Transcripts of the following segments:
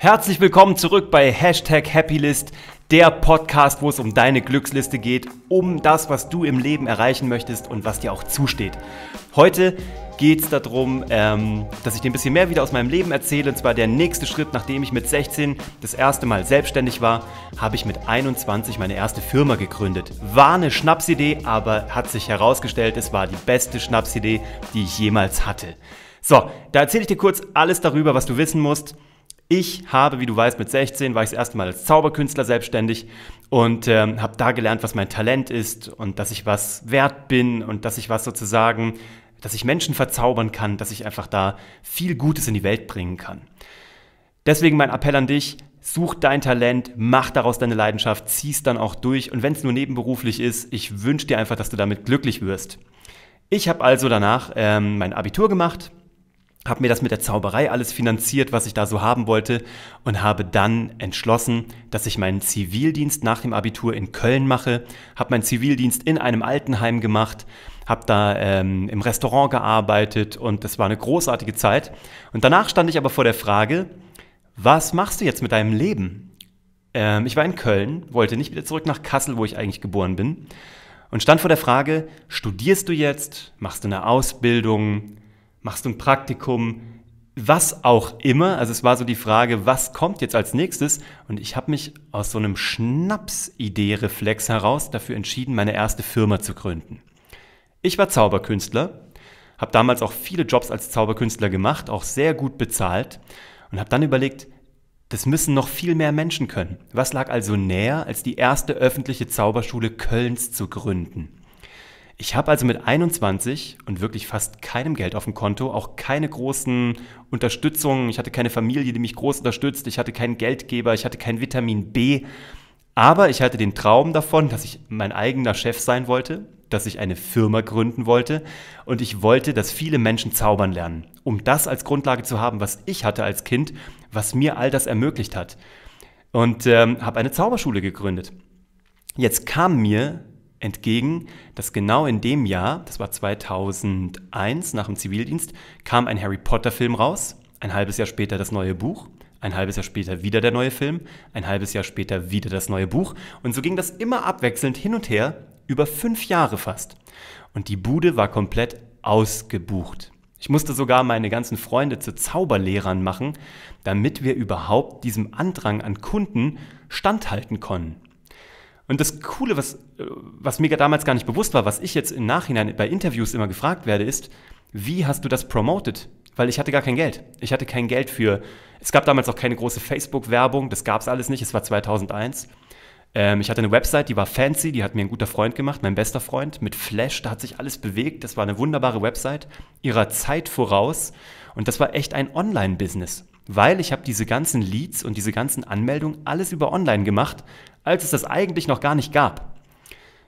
Herzlich willkommen zurück bei Hashtag Happylist, der Podcast, wo es um deine Glücksliste geht, um das, was du im Leben erreichen möchtest und was dir auch zusteht. Heute geht es darum, ähm, dass ich dir ein bisschen mehr wieder aus meinem Leben erzähle. Und zwar der nächste Schritt, nachdem ich mit 16 das erste Mal selbstständig war, habe ich mit 21 meine erste Firma gegründet. War eine Schnapsidee, aber hat sich herausgestellt, es war die beste Schnapsidee, die ich jemals hatte. So, da erzähle ich dir kurz alles darüber, was du wissen musst ich habe, wie du weißt, mit 16 war ich das erste Mal als Zauberkünstler selbstständig und ähm, habe da gelernt, was mein Talent ist und dass ich was wert bin und dass ich was sozusagen, dass ich Menschen verzaubern kann, dass ich einfach da viel Gutes in die Welt bringen kann. Deswegen mein Appell an dich, such dein Talent, mach daraus deine Leidenschaft, zieh's dann auch durch und wenn es nur nebenberuflich ist, ich wünsche dir einfach, dass du damit glücklich wirst. Ich habe also danach ähm, mein Abitur gemacht habe mir das mit der Zauberei alles finanziert, was ich da so haben wollte und habe dann entschlossen, dass ich meinen Zivildienst nach dem Abitur in Köln mache, habe meinen Zivildienst in einem Altenheim gemacht, habe da ähm, im Restaurant gearbeitet und das war eine großartige Zeit. Und danach stand ich aber vor der Frage, was machst du jetzt mit deinem Leben? Ähm, ich war in Köln, wollte nicht wieder zurück nach Kassel, wo ich eigentlich geboren bin. Und stand vor der Frage, studierst du jetzt, machst du eine Ausbildung, machst du ein Praktikum, was auch immer. Also es war so die Frage, was kommt jetzt als nächstes? Und ich habe mich aus so einem Schnapsidee-Reflex heraus dafür entschieden, meine erste Firma zu gründen. Ich war Zauberkünstler, habe damals auch viele Jobs als Zauberkünstler gemacht, auch sehr gut bezahlt und habe dann überlegt, das müssen noch viel mehr Menschen können. Was lag also näher, als die erste öffentliche Zauberschule Kölns zu gründen? Ich habe also mit 21 und wirklich fast keinem Geld auf dem Konto auch keine großen Unterstützungen. Ich hatte keine Familie, die mich groß unterstützt. Ich hatte keinen Geldgeber. Ich hatte kein Vitamin B. Aber ich hatte den Traum davon, dass ich mein eigener Chef sein wollte, dass ich eine Firma gründen wollte und ich wollte, dass viele Menschen zaubern lernen, um das als Grundlage zu haben, was ich hatte als Kind, was mir all das ermöglicht hat. Und ähm, habe eine Zauberschule gegründet. Jetzt kam mir entgegen, dass genau in dem Jahr, das war 2001 nach dem Zivildienst, kam ein Harry Potter-Film raus, ein halbes Jahr später das neue Buch, ein halbes Jahr später wieder der neue Film, ein halbes Jahr später wieder das neue Buch. Und so ging das immer abwechselnd hin und her, über fünf Jahre fast. Und die Bude war komplett ausgebucht. Ich musste sogar meine ganzen Freunde zu Zauberlehrern machen, damit wir überhaupt diesem Andrang an Kunden standhalten konnten. Und das Coole, was, äh, was mir damals gar nicht bewusst war, was ich jetzt im Nachhinein bei Interviews immer gefragt werde, ist, wie hast du das promoted? Weil ich hatte gar kein Geld. Ich hatte kein Geld für, es gab damals auch keine große Facebook-Werbung, das gab es alles nicht, es war 2001 ähm, ich hatte eine Website, die war fancy, die hat mir ein guter Freund gemacht, mein bester Freund, mit Flash, da hat sich alles bewegt, das war eine wunderbare Website, ihrer Zeit voraus und das war echt ein Online-Business weil ich habe diese ganzen Leads und diese ganzen Anmeldungen alles über online gemacht, als es das eigentlich noch gar nicht gab.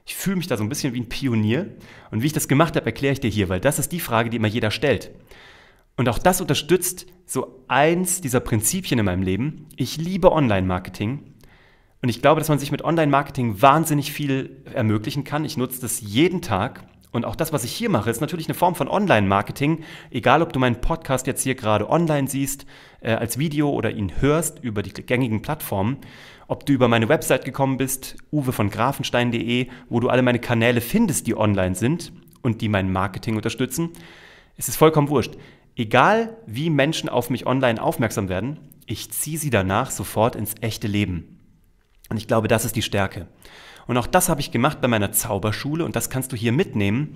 Ich fühle mich da so ein bisschen wie ein Pionier und wie ich das gemacht habe, erkläre ich dir hier, weil das ist die Frage, die immer jeder stellt. Und auch das unterstützt so eins dieser Prinzipien in meinem Leben. Ich liebe Online-Marketing und ich glaube, dass man sich mit Online-Marketing wahnsinnig viel ermöglichen kann. Ich nutze das jeden Tag und auch das, was ich hier mache, ist natürlich eine Form von Online-Marketing. Egal, ob du meinen Podcast jetzt hier gerade online siehst, äh, als Video oder ihn hörst über die gängigen Plattformen, ob du über meine Website gekommen bist, uwevongrafenstein.de, wo du alle meine Kanäle findest, die online sind und die mein Marketing unterstützen. Es ist vollkommen wurscht. Egal, wie Menschen auf mich online aufmerksam werden, ich ziehe sie danach sofort ins echte Leben. Und ich glaube, das ist die Stärke. Und auch das habe ich gemacht bei meiner Zauberschule und das kannst du hier mitnehmen.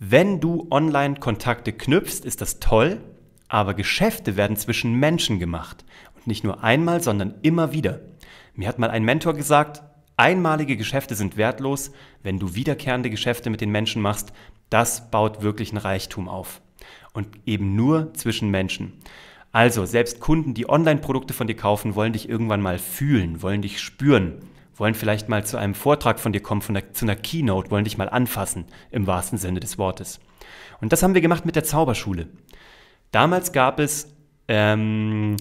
Wenn du Online-Kontakte knüpfst, ist das toll, aber Geschäfte werden zwischen Menschen gemacht. Und nicht nur einmal, sondern immer wieder. Mir hat mal ein Mentor gesagt, einmalige Geschäfte sind wertlos, wenn du wiederkehrende Geschäfte mit den Menschen machst, das baut wirklich wirklichen Reichtum auf. Und eben nur zwischen Menschen. Also, selbst Kunden, die Online-Produkte von dir kaufen, wollen dich irgendwann mal fühlen, wollen dich spüren, wollen vielleicht mal zu einem Vortrag von dir kommen, von der, zu einer Keynote, wollen dich mal anfassen, im wahrsten Sinne des Wortes. Und das haben wir gemacht mit der Zauberschule. Damals gab es ähm,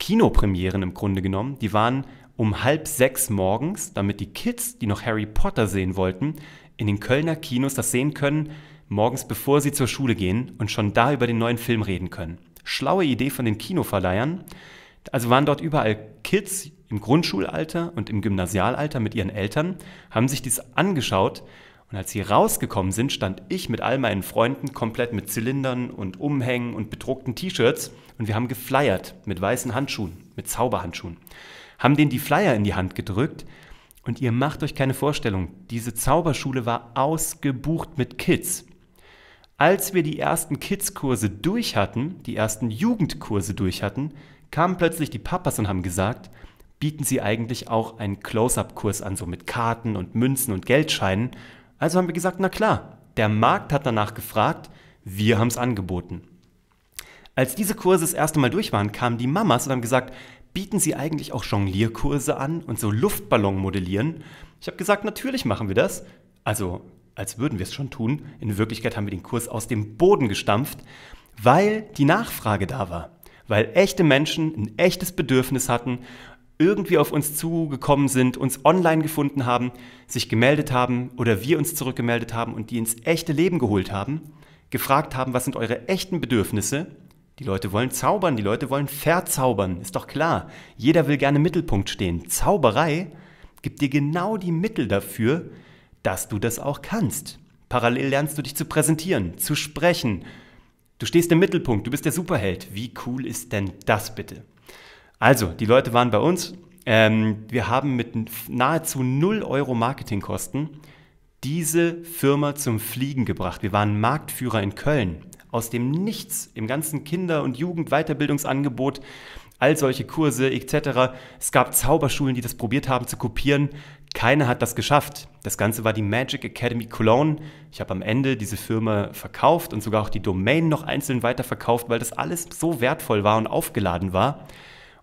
Kinopremieren im Grunde genommen. Die waren um halb sechs morgens, damit die Kids, die noch Harry Potter sehen wollten, in den Kölner Kinos das sehen können, morgens bevor sie zur Schule gehen und schon da über den neuen Film reden können schlaue Idee von den Kinoverleihern. Also waren dort überall Kids im Grundschulalter und im Gymnasialalter mit ihren Eltern, haben sich dies angeschaut und als sie rausgekommen sind, stand ich mit all meinen Freunden komplett mit Zylindern und Umhängen und bedruckten T-Shirts und wir haben geflyert mit weißen Handschuhen, mit Zauberhandschuhen. Haben denen die Flyer in die Hand gedrückt und ihr macht euch keine Vorstellung, diese Zauberschule war ausgebucht mit Kids als wir die ersten Kids-Kurse durch hatten, die ersten Jugendkurse durch hatten, kamen plötzlich die Papas und haben gesagt, bieten sie eigentlich auch einen Close-up-Kurs an, so mit Karten und Münzen und Geldscheinen. Also haben wir gesagt, na klar, der Markt hat danach gefragt, wir haben es angeboten. Als diese Kurse das erste Mal durch waren, kamen die Mamas und haben gesagt, bieten Sie eigentlich auch Jonglierkurse an und so Luftballon modellieren? Ich habe gesagt, natürlich machen wir das. Also als würden wir es schon tun. In Wirklichkeit haben wir den Kurs aus dem Boden gestampft, weil die Nachfrage da war. Weil echte Menschen ein echtes Bedürfnis hatten, irgendwie auf uns zugekommen sind, uns online gefunden haben, sich gemeldet haben oder wir uns zurückgemeldet haben und die ins echte Leben geholt haben, gefragt haben, was sind eure echten Bedürfnisse die Leute wollen zaubern, die Leute wollen verzaubern, ist doch klar. Jeder will gerne im Mittelpunkt stehen. Zauberei gibt dir genau die Mittel dafür, dass du das auch kannst. Parallel lernst du dich zu präsentieren, zu sprechen. Du stehst im Mittelpunkt, du bist der Superheld. Wie cool ist denn das bitte? Also, die Leute waren bei uns. Ähm, wir haben mit nahezu 0 Euro Marketingkosten diese Firma zum Fliegen gebracht. Wir waren Marktführer in Köln. Aus dem Nichts, im ganzen Kinder- und Jugendweiterbildungsangebot all solche Kurse etc. Es gab Zauberschulen, die das probiert haben zu kopieren. Keiner hat das geschafft. Das Ganze war die Magic Academy Cologne. Ich habe am Ende diese Firma verkauft und sogar auch die Domain noch einzeln weiterverkauft, weil das alles so wertvoll war und aufgeladen war.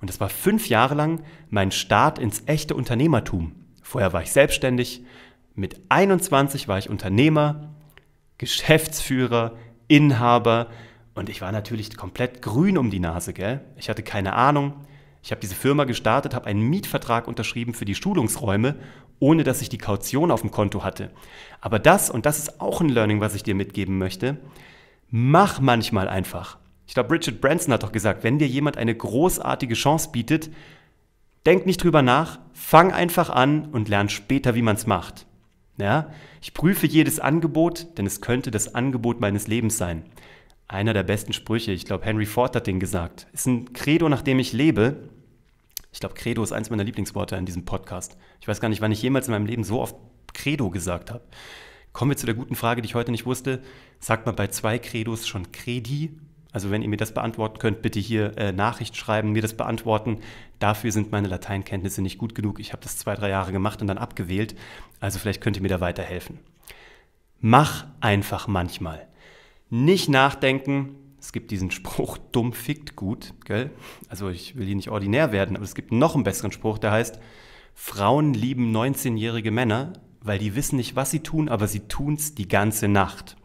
Und das war fünf Jahre lang mein Start ins echte Unternehmertum. Vorher war ich selbstständig. Mit 21 war ich Unternehmer, Geschäftsführer, Inhaber, und ich war natürlich komplett grün um die Nase, gell? Ich hatte keine Ahnung. Ich habe diese Firma gestartet, habe einen Mietvertrag unterschrieben für die Schulungsräume, ohne dass ich die Kaution auf dem Konto hatte. Aber das, und das ist auch ein Learning, was ich dir mitgeben möchte, mach manchmal einfach. Ich glaube, Richard Branson hat doch gesagt, wenn dir jemand eine großartige Chance bietet, denk nicht drüber nach, fang einfach an und lern später, wie man es macht. Ja? Ich prüfe jedes Angebot, denn es könnte das Angebot meines Lebens sein einer der besten Sprüche. Ich glaube, Henry Ford hat den gesagt. Ist ein Credo, nach dem ich lebe. Ich glaube, Credo ist eins meiner Lieblingsworte in diesem Podcast. Ich weiß gar nicht, wann ich jemals in meinem Leben so oft Credo gesagt habe. Kommen wir zu der guten Frage, die ich heute nicht wusste. Sagt man bei zwei Credos schon Credi? Also wenn ihr mir das beantworten könnt, bitte hier äh, Nachricht schreiben, mir das beantworten. Dafür sind meine Lateinkenntnisse nicht gut genug. Ich habe das zwei, drei Jahre gemacht und dann abgewählt. Also vielleicht könnt ihr mir da weiterhelfen. Mach einfach manchmal nicht nachdenken. Es gibt diesen Spruch, dumm fickt gut, gell? Also ich will hier nicht ordinär werden, aber es gibt noch einen besseren Spruch, der heißt, Frauen lieben 19-jährige Männer, weil die wissen nicht, was sie tun, aber sie tun's die ganze Nacht.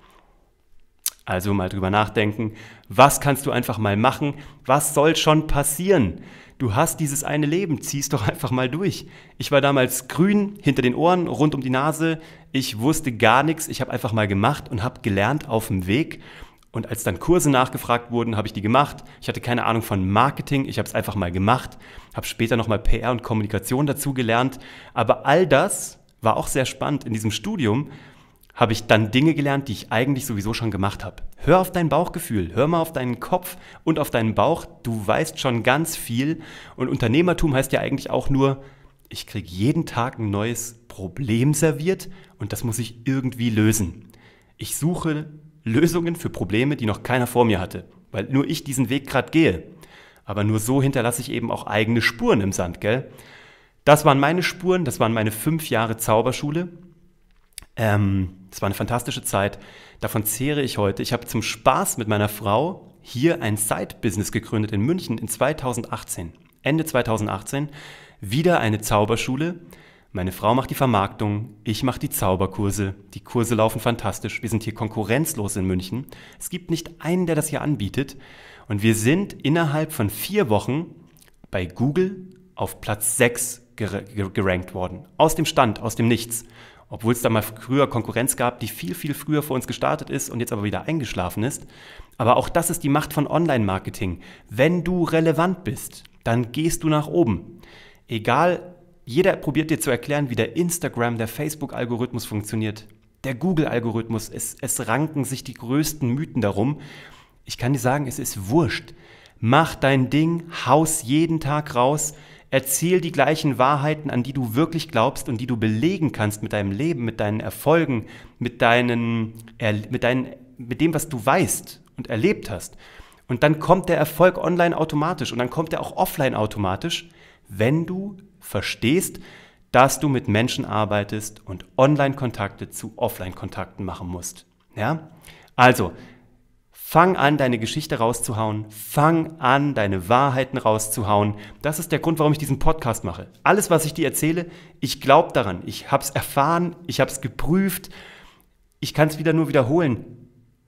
Also mal drüber nachdenken, was kannst du einfach mal machen, was soll schon passieren? Du hast dieses eine Leben, zieh's doch einfach mal durch. Ich war damals grün hinter den Ohren, rund um die Nase, ich wusste gar nichts, ich habe einfach mal gemacht und habe gelernt auf dem Weg. Und als dann Kurse nachgefragt wurden, habe ich die gemacht. Ich hatte keine Ahnung von Marketing, ich habe es einfach mal gemacht, habe später nochmal PR und Kommunikation dazu gelernt. Aber all das war auch sehr spannend in diesem Studium, habe ich dann Dinge gelernt, die ich eigentlich sowieso schon gemacht habe. Hör auf dein Bauchgefühl, hör mal auf deinen Kopf und auf deinen Bauch. Du weißt schon ganz viel. Und Unternehmertum heißt ja eigentlich auch nur, ich kriege jeden Tag ein neues Problem serviert und das muss ich irgendwie lösen. Ich suche Lösungen für Probleme, die noch keiner vor mir hatte, weil nur ich diesen Weg gerade gehe. Aber nur so hinterlasse ich eben auch eigene Spuren im Sand, gell? Das waren meine Spuren, das waren meine fünf Jahre Zauberschule. Ähm, es war eine fantastische Zeit. Davon zehre ich heute. Ich habe zum Spaß mit meiner Frau hier ein Side-Business gegründet in München in 2018. Ende 2018. Wieder eine Zauberschule. Meine Frau macht die Vermarktung, ich mache die Zauberkurse. Die Kurse laufen fantastisch. Wir sind hier konkurrenzlos in München. Es gibt nicht einen, der das hier anbietet. Und wir sind innerhalb von vier Wochen bei Google auf Platz 6 gerankt worden. Aus dem Stand, aus dem Nichts obwohl es da mal früher Konkurrenz gab, die viel, viel früher vor uns gestartet ist und jetzt aber wieder eingeschlafen ist. Aber auch das ist die Macht von Online-Marketing. Wenn du relevant bist, dann gehst du nach oben. Egal, jeder probiert dir zu erklären, wie der Instagram, der Facebook-Algorithmus funktioniert, der Google-Algorithmus. Es, es ranken sich die größten Mythen darum. Ich kann dir sagen, es ist wurscht. Mach dein Ding, haus jeden Tag raus. Erzähl die gleichen Wahrheiten, an die du wirklich glaubst und die du belegen kannst mit deinem Leben, mit deinen Erfolgen, mit, deinen, mit, deinen, mit dem, was du weißt und erlebt hast. Und dann kommt der Erfolg online automatisch und dann kommt er auch offline automatisch, wenn du verstehst, dass du mit Menschen arbeitest und Online-Kontakte zu Offline-Kontakten machen musst. Ja? Also, Fang an, deine Geschichte rauszuhauen. Fang an, deine Wahrheiten rauszuhauen. Das ist der Grund, warum ich diesen Podcast mache. Alles, was ich dir erzähle, ich glaube daran. Ich habe es erfahren, ich habe es geprüft. Ich kann es wieder nur wiederholen.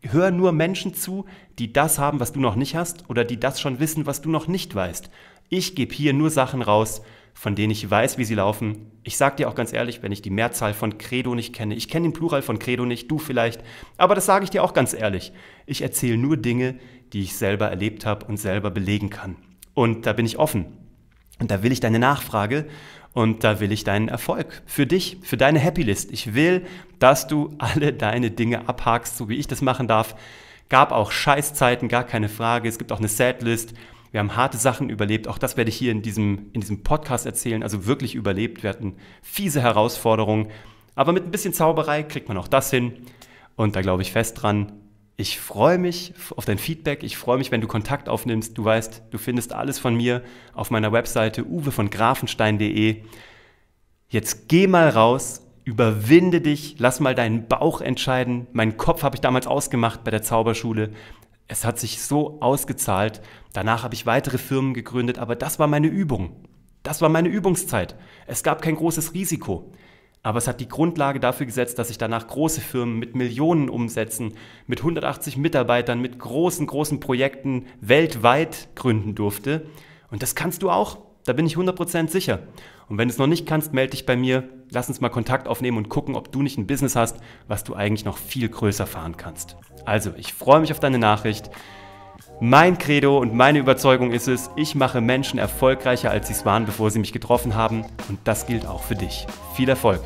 Hör nur Menschen zu, die das haben, was du noch nicht hast oder die das schon wissen, was du noch nicht weißt. Ich gebe hier nur Sachen raus, von denen ich weiß, wie sie laufen. Ich sage dir auch ganz ehrlich, wenn ich die Mehrzahl von Credo nicht kenne, ich kenne den Plural von Credo nicht, du vielleicht, aber das sage ich dir auch ganz ehrlich. Ich erzähle nur Dinge, die ich selber erlebt habe und selber belegen kann. Und da bin ich offen. Und da will ich deine Nachfrage und da will ich deinen Erfolg für dich, für deine Happy List. Ich will, dass du alle deine Dinge abhakst, so wie ich das machen darf. Gab auch Scheißzeiten, gar keine Frage. Es gibt auch eine Sad List. Wir haben harte Sachen überlebt. Auch das werde ich hier in diesem, in diesem Podcast erzählen. Also wirklich überlebt. Wir hatten fiese Herausforderungen. Aber mit ein bisschen Zauberei kriegt man auch das hin. Und da glaube ich fest dran. Ich freue mich auf dein Feedback. Ich freue mich, wenn du Kontakt aufnimmst. Du weißt, du findest alles von mir auf meiner Webseite uwevongrafenstein.de. Jetzt geh mal raus, überwinde dich, lass mal deinen Bauch entscheiden. Mein Kopf habe ich damals ausgemacht bei der Zauberschule. Es hat sich so ausgezahlt. Danach habe ich weitere Firmen gegründet, aber das war meine Übung. Das war meine Übungszeit. Es gab kein großes Risiko. Aber es hat die Grundlage dafür gesetzt, dass ich danach große Firmen mit Millionen umsetzen, mit 180 Mitarbeitern, mit großen, großen Projekten weltweit gründen durfte. Und das kannst du auch. Da bin ich 100% sicher. Und wenn du es noch nicht kannst, melde dich bei mir. Lass uns mal Kontakt aufnehmen und gucken, ob du nicht ein Business hast, was du eigentlich noch viel größer fahren kannst. Also, ich freue mich auf deine Nachricht. Mein Credo und meine Überzeugung ist es, ich mache Menschen erfolgreicher, als sie es waren, bevor sie mich getroffen haben. Und das gilt auch für dich. Viel Erfolg!